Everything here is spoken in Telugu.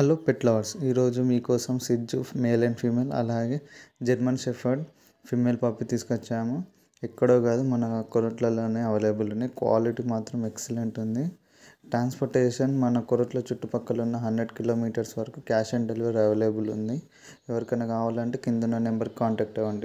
హలో పెట్ లవర్స్ ఈరోజు మీకోసం సిజ్జు మేల్ అండ్ ఫీమేల్ అలాగే జర్మన్ షెఫర్డ్ ఫీమేల్ పప్పి తీసుకొచ్చాము ఎక్కడో కాదు మన కొరట్లలోనే అవైలబుల్ ఉన్నాయి క్వాలిటీ మాత్రం ఎక్సలెంట్ ఉంది ట్రాన్స్పోర్టేషన్ మన కొరట్ల చుట్టుపక్కల ఉన్న హండ్రెడ్ కిలోమీటర్స్ వరకు క్యాష్ ఆన్ డెలివరీ అవైలబుల్ ఉంది ఎవరికైనా కావాలంటే కింద నా నెంబర్కి కాంటాక్ట్ అవ్వండి